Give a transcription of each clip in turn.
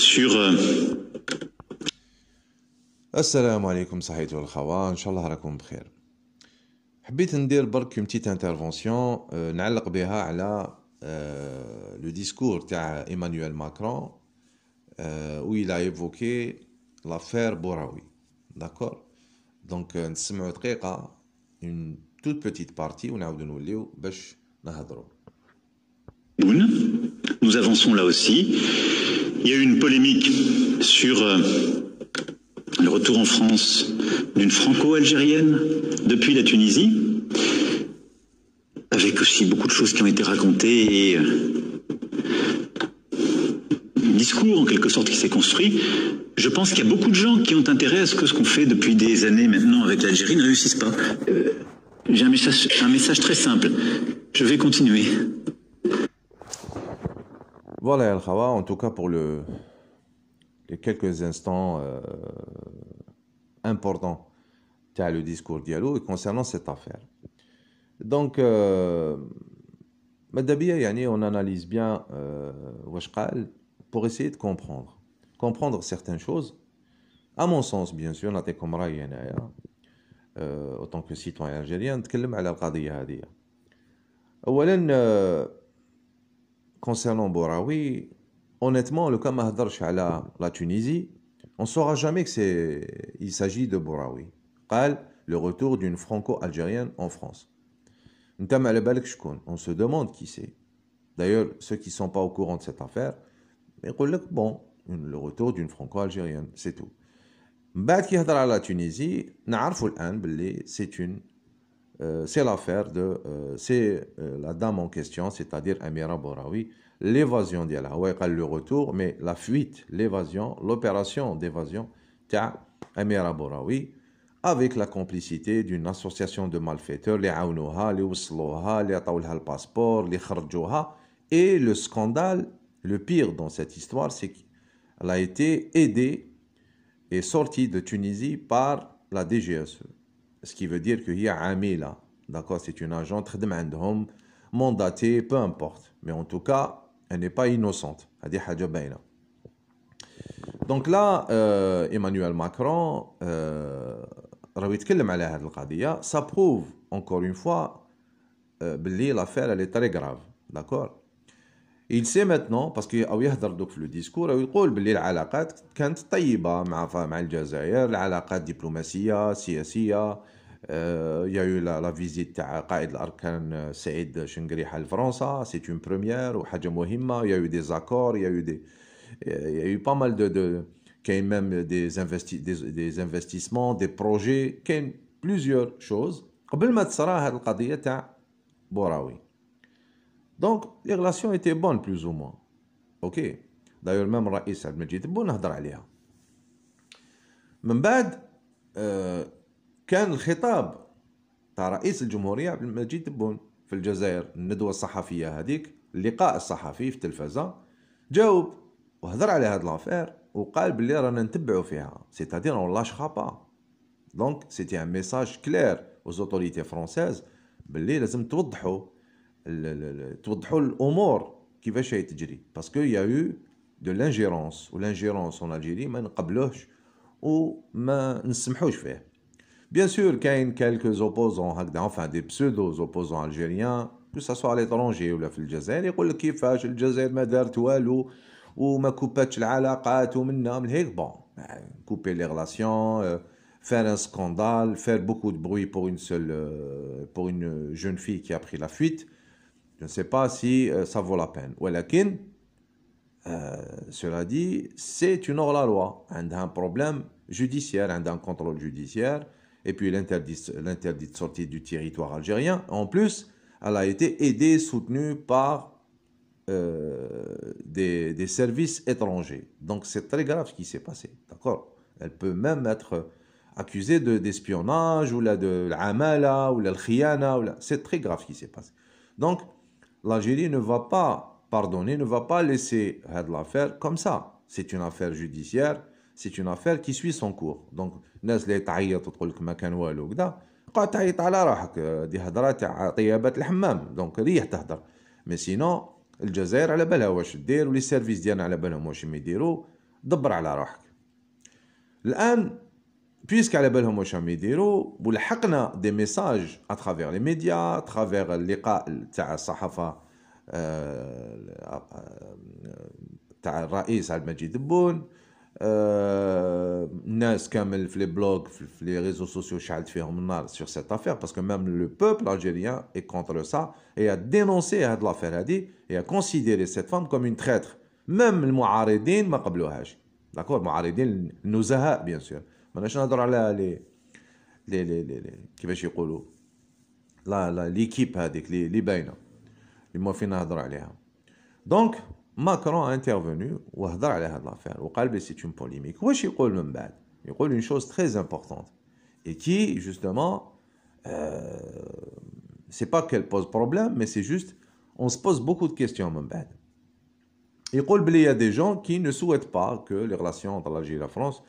سور euh, السلام عليكم صحيتو الخوا ان شاء الله راكم بخير حبيت ندير برك اون انترفونسيون آه، نعلق بها على لو آه، ديسكور تاع ايمانويل ماكرون و الى ايفوكي لافير بوراوي داكور دونك نسمعوا دقيقه une toute petite partie, on a de nous باش نهضروا. Nous avançons là aussi. Il y a eu une polémique sur euh, le retour en France d'une franco-algérienne depuis la Tunisie, avec aussi beaucoup de choses qui ont été racontées et euh, un discours en quelque sorte qui s'est construit. Je pense qu'il y a beaucoup de gens qui ont intérêt à ce que ce qu'on fait depuis des années maintenant avec l'Algérie ne réussisse pas. Euh, j'ai message, un message très simple. Je vais continuer. Voilà, El en tout cas pour le, les quelques instants euh, importants as le discours dialogue et concernant cette affaire. Donc, euh, on analyse bien euh, pour essayer de comprendre. Comprendre certaines choses, à mon sens, bien sûr, euh, En autant que citoyen algérien, on parle de cette concernant Borawi, honnêtement, le cas Mahdarch à la Tunisie, on ne saura jamais qu'il s'agit de Boraoui. le retour d'une franco-algérienne en France. On se demande qui c'est. D'ailleurs, ceux qui ne sont pas au courant de cette affaire, ils disent bon, le retour d'une franco-algérienne, c'est tout. la Tunisie, c'est la Tunisie, euh, c'est l'affaire de euh, c'est euh, la dame en question, c'est-à-dire Amira Borawi, l'évasion elle le retour, mais la fuite, l'évasion, l'opération d'évasion d'Amira Amira Borawi avec la complicité d'une association de malfaiteurs, les Aounoha, les Ousloha, les Ataoulha le passeport, les Kharjoha. Et le scandale, le pire dans cette histoire, c'est qu'elle a été aidée et sortie de Tunisie par la DGSE ce qui veut dire qu'il y a là, d'accord C'est une agent, mandatée, peu importe. Mais en tout cas, elle n'est pas innocente. Donc là, euh, Emmanuel Macron, euh, ça prouve encore une fois que euh, l'affaire elle est très grave, d'accord il sait maintenant parce que او يهضر دوك في لو ديسكور او يقول باللي العلاقات كانت طيبه مع مع الجزائر العلاقات دبلوماسيه سياسيه يا يو لا فيزيت تاع قائد الاركان سعيد شنقريحه لفرنسا سي اون بروميير وحاجه مهمه يا يو دي زاكور يا يو دي يا يو با مال دو دو كاين ميم دي انفستي دي انفستيسمون دي بروجي كاين بليزيور شوز قبل ما تصرا هذه القضيه تاع بوراوي دونك لي غلاسيون ايتي بون بلوز او موان اوكي دايور ميم الرئيس عبد المجيد بون نهضر عليها من بعد كان الخطاب تاع رئيس الجمهوريه عبد المجيد بون في الجزائر الندوه الصحفيه هذيك اللقاء الصحفي في التلفزه جاوب وهضر على هاد لافير وقال بلي رانا نتبعوا فيها سيتادير اون لاشخا با دونك سيتي ان ميساج كلير وزوتوريتي فرونسيز بلي لازم توضحوا le le le tout d'plus aux qui va chez parce que il y a eu de l'ingérence ou l'ingérence en Algérie mais en qu'blouch ou mais une bien sûr il y a quelques opposants enfin des pseudo opposants algériens que ça soit à l'étranger ou là le journal ils font le qui fait le ou mais der tu vois ou ou euh, couper les relations euh, faire un scandale faire beaucoup de bruit pour une seule euh, pour une jeune fille qui a pris la fuite je ne sais pas si euh, ça vaut la peine. Walakin, euh, cela dit, c'est une hors-la-loi. Elle a un problème judiciaire, elle a un contrôle judiciaire, et puis l'interdit de sortie du territoire algérien. En plus, elle a été aidée, soutenue par euh, des, services étrangers. Donc c'est très grave ce qui s'est passé, d'accord Elle peut même être accusée d'espionnage, ou là de l'amala, ou la khiyana, c'est très grave ce qui s'est passé. Donc, l'Algérie ne va pas pardonner, ne va pas laisser l'affaire comme ça. C'est une affaire judiciaire, c'est une affaire qui suit son cours. Donc, الناس اللي تعيط وتقول لك ما كان والو وكذا بقى تعيط على روحك دي هضره تاع طيابات الحمام دونك ريح تهضر مي سينو الجزائر على بالها واش دير ولي سيرفيس ديالنا على بالهم واش يديروا دبر على روحك الان puisqu'à la belle homme a des messages à travers les médias, à travers les cas, à Sahafa, le euh, euh, Raïs al-Majid Boun, euh, Nas Kamel, les blogs, les réseaux sociaux, sur cette affaire, parce que même le peuple algérien est contre ça et a dénoncé l'affaire Hadi et a considéré cette femme comme une traître. Même le pas ma D'accord Mouaridine, nous bien sûr. Donc Macron a intervenu et a regardé cette affaire et a dit que c'était une polémique. Il a dit une chose très importante et qui, justement, euh, ce n'est pas qu'elle pose problème, mais c'est juste on se pose beaucoup de questions. Il dit qu'il y a des gens qui ne souhaitent pas que les relations entre l'Algérie et la France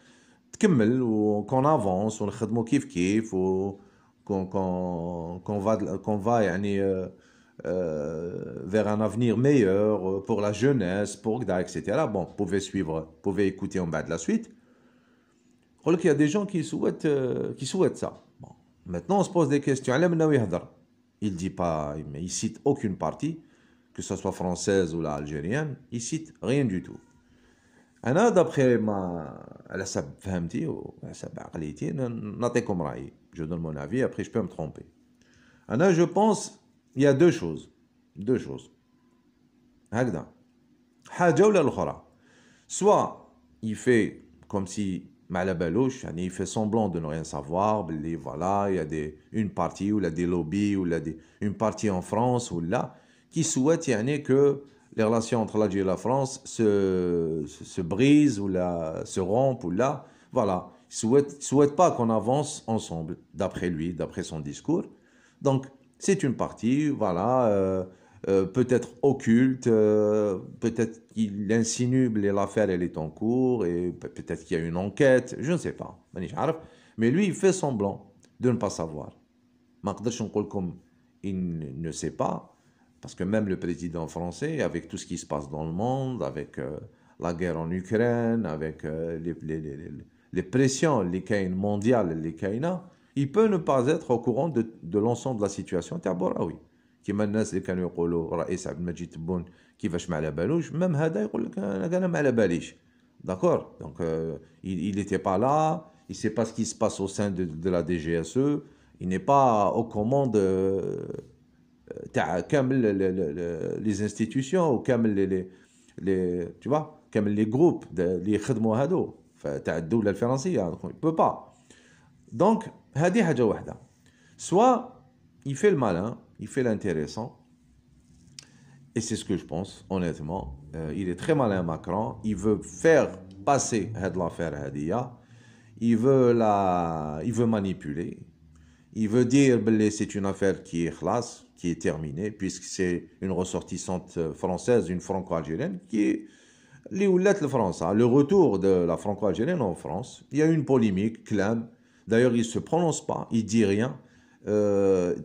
qu'on avance, افونس va كيف euh, euh, vers un avenir meilleur pour la jeunesse, pour Gda, etc. Bon, vous pouvez suivre, écouter en bas de la suite. Il y a des gens qui souhaitent, euh, qui souhaitent ça. Maintenant, on se pose des questions. Il dit pas, il cite aucune partie, que ce soit française ou la algérienne, il cite rien du tout d'après ma... Je donne mon avis, après je peux me tromper. Maintenant, je pense, il y a deux choses. Deux choses. Soit il fait comme si... il fait semblant de ne rien savoir. Il y a une partie où il a des lobbies, une partie en France, qui souhaite, il y en les relations entre l'Algérie et la France se, brisent ou se rompent ou là. Voilà. Il ne souhaite, souhaite pas qu'on avance ensemble, d'après lui, d'après son discours. Donc, c'est une partie, voilà, euh, euh, peut-être occulte, euh, peut-être qu'il insinue l'affaire elle est en cours et peut-être qu'il y a une enquête, je ne sais pas, mais lui il fait semblant de ne pas savoir. Il ne sait pas, parce que même le président français, avec tout ce qui se passe dans le monde, avec euh, la guerre en Ukraine, avec euh, les, les, pressions, les caïnes mondiales, les il peut ne pas être au courant de, l'ensemble de la situation. Taboraoui. كيما euh, il n'était pas là il ne sait pas ce qui se passe au sein de, la DGSE il n'est pas aux commandes euh, comme les institutions ou les groupes qui ont fait le il ne peut pas. Donc, c'est une Soit il fait le malin, il fait l'intéressant. Et c'est ce que je pense, honnêtement. Euh, il est très malin, Macron. Il veut faire passer cette affaire Il veut manipuler il veut dire que c'est une affaire qui est classe, qui est terminée, puisque c'est une ressortissante euh, française, une franco-algérienne, qui est l'Oulat de France. Le retour de la franco-algérienne en France, il y a une polémique, Clem. D'ailleurs, il ne se prononce pas, il dit rien. Euh,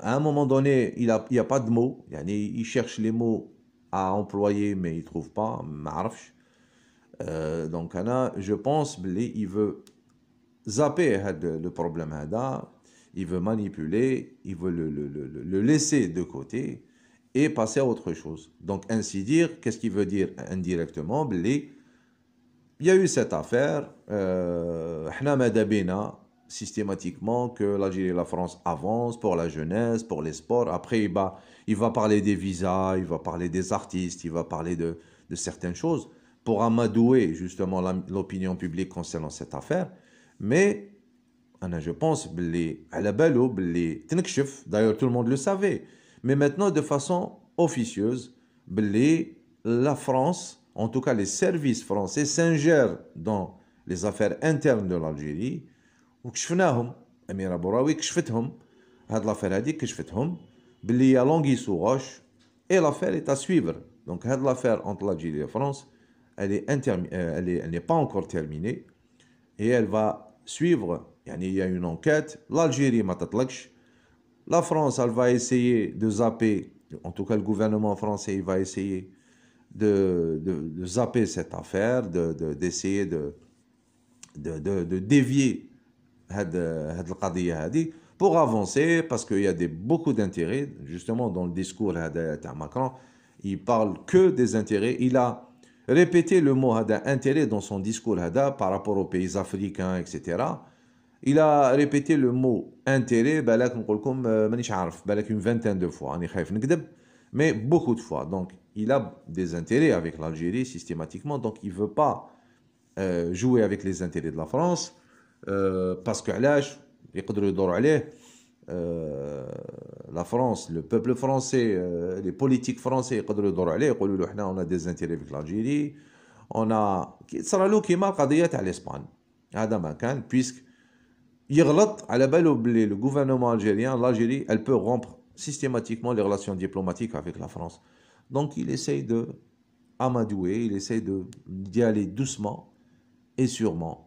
à un moment donné, il n'y a, pas de mots. Il cherche les mots à employer, mais il ne trouve pas. Marche. Euh, donc, je pense il veut zapper le problème il veut manipuler, il veut le, laisser de côté et passer à autre chose. Donc, ainsi dire, qu'est-ce qu'il veut dire indirectement Il y a eu cette affaire, euh, systématiquement que l'Algérie et la France avancent pour la jeunesse, pour les sports. Après, il va, il va parler des visas, il va parler des artistes, il va parler de, de certaines choses pour amadouer justement l'opinion publique concernant cette affaire. Mais ah je pense d'ailleurs tout le monde le savait mais maintenant de façon officieuse la France en tout cas les services français s'ingèrent dans les affaires internes de l'Algérie et l'affaire est à suivre donc l'affaire entre l'Algérie et la France elle est, euh, elle elle n'est pas encore terminée et elle va suivre il y a une enquête. L'Algérie, la France, elle va essayer de zapper, en tout cas le gouvernement français, va essayer de, zapper cette affaire, d'essayer de, de, dévier cette pour avancer, parce qu'il y a des, beaucoup d'intérêts, justement dans le discours de Macron, il parle que des intérêts, il a répété le mot intérêt dans son discours par rapport aux pays africains, etc., il a répété le mot intérêt, balak مانيش عارف, euh, une vingtaine de fois, mais beaucoup de fois. Donc il a des intérêts avec l'Algérie systématiquement, donc il veut pas euh, jouer avec les intérêts de la France euh, parce que علاش يقدروا يدوروا عليه la France, le peuple français, les politiques français il يدوروا عليه يقولوا له حنا on a des intérêts avec l'Algérie, on a صرا له كيما القضيه تاع الاسبان هذا puisque à على باله بلي le gouvernement algérien, l'Algérie elle peut rompre systématiquement les relations diplomatiques avec la France. Donc il essaye de amadouer, il essaye de d'y aller doucement et sûrement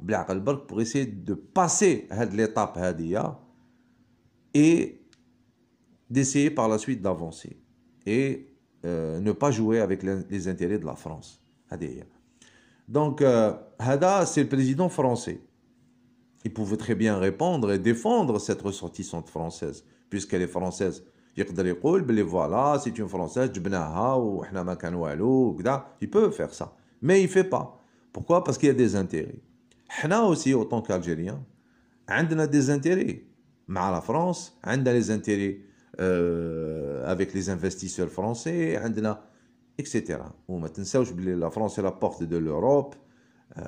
pour essayer de passer l'étape hadia et d'essayer par la suite d'avancer et euh, ne pas jouer avec les, intérêts de la France. Donc, euh, Hada, c'est le président français il pouvait très bien répondre et défendre cette ressortissante française, puisqu'elle est française. Ben ben il peut faire ça mais il fait pas pourquoi parce qu'il y a des intérêts Nous aussi autant tant qu'algériens a des intérêts à la France a les intérêts euh, avec les investisseurs français etc. ou la France est la porte de l'Europe euh,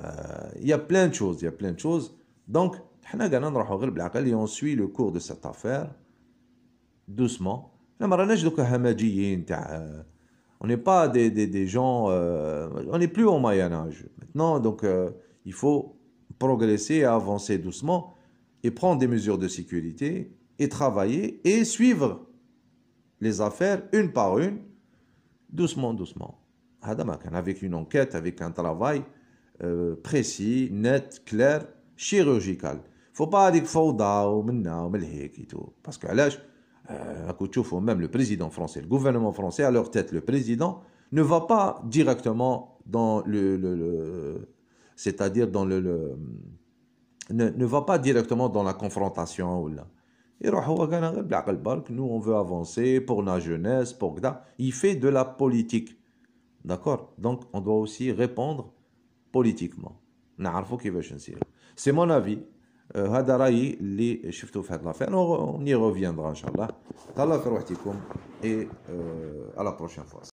il y a plein de choses il y a plein de choses donc, on suit le cours de cette affaire doucement. On n'est pas des, gens, euh، on n'est plus au Moyen Âge maintenant, donc euh, il faut progresser, avancer doucement et prendre des mesures de sécurité et travailler et suivre les affaires une par une, doucement, doucement. Avec une enquête, avec un travail euh, précis, net, clair, Chirurgical. Faut pas هذيك فوضى ou « ومن هيك et Parce que علاش euh, même le président français, le gouvernement français à leur tête le président ne va pas directement dans le, c'est-à-dire dans le, ne, va pas directement dans la confrontation ou là. Nous, on veut avancer pour la jeunesse, pour Il fait de la politique. D'accord Donc, on doit aussi répondre politiquement. Nous savons ce c'est mon avis. هذا euh, اللي y reviendra et euh, à la prochaine fois